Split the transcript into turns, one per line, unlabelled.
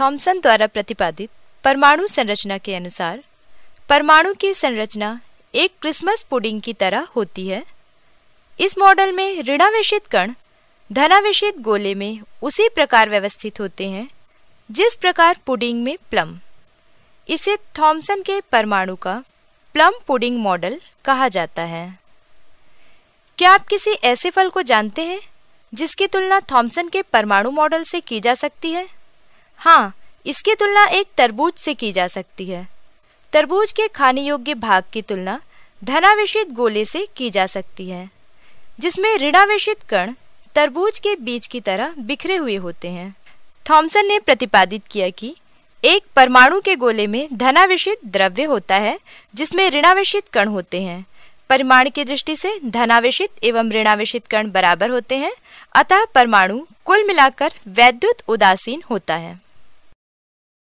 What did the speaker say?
Thompson द्वारा प्रतिपादित परमाणु संरचना के अनुसार परमाणु की संरचना एक क्रिसमस पुडिंग की तरह होती है इस मॉडल में ऋणावेशित कण धनावेशित गोले में उसी प्रकार व्यवस्थित होते हैं जिस प्रकार पुडिंग में प्लम इसे थॉमसन के परमाणु का प्लम पुडिंग मॉडल कहा जाता है क्या आप किसी ऐसे फल को जानते हैं जिसकी तुलना थॉमसन के परमाणु मॉडल से की जा सकती है हाँ इसकी तुलना एक तरबूज से की जा सकती है तरबूज के खाने योग्य भाग की तुलना धनावेशित गोले से की जा सकती है जिसमें ऋणावेशित कण तरबूज के बीज की तरह बिखरे हुए होते हैं थॉमसन ने प्रतिपादित किया कि एक परमाणु के गोले में धनावेशित द्रव्य होता है जिसमें ऋणावेशित कण होते हैं परिमाण की दृष्टि से धनावेशित एवं ऋणावेशित कण बराबर होते हैं अतः परमाणु कुल मिलाकर वैद्युत उदासीन होता है